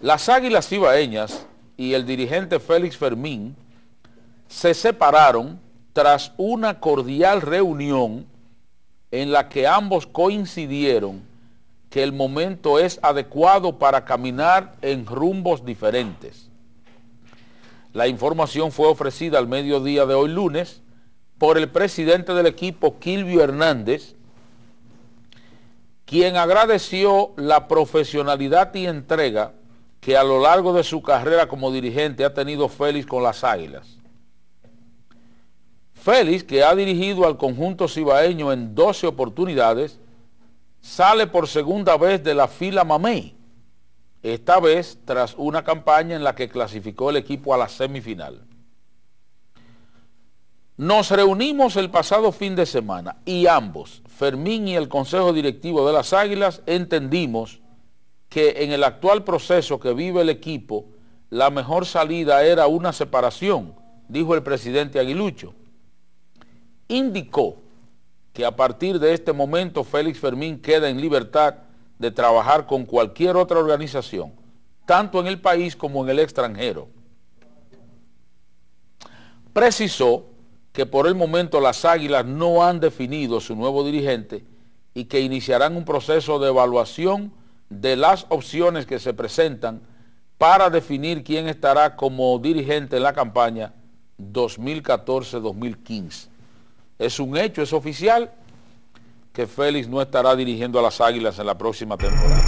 Las águilas ibaeñas y el dirigente Félix Fermín se separaron tras una cordial reunión en la que ambos coincidieron que el momento es adecuado para caminar en rumbos diferentes. La información fue ofrecida al mediodía de hoy lunes por el presidente del equipo, Kilvio Hernández, quien agradeció la profesionalidad y entrega que a lo largo de su carrera como dirigente ha tenido Félix con las Águilas. Félix, que ha dirigido al conjunto cibaeño en 12 oportunidades, sale por segunda vez de la fila Mamey, esta vez tras una campaña en la que clasificó el equipo a la semifinal. Nos reunimos el pasado fin de semana y ambos, Fermín y el Consejo Directivo de las Águilas, entendimos que en el actual proceso que vive el equipo, la mejor salida era una separación, dijo el presidente Aguilucho. Indicó que a partir de este momento Félix Fermín queda en libertad de trabajar con cualquier otra organización, tanto en el país como en el extranjero. Precisó que por el momento las Águilas no han definido su nuevo dirigente y que iniciarán un proceso de evaluación de las opciones que se presentan para definir quién estará como dirigente en la campaña 2014-2015. Es un hecho, es oficial, que Félix no estará dirigiendo a las Águilas en la próxima temporada.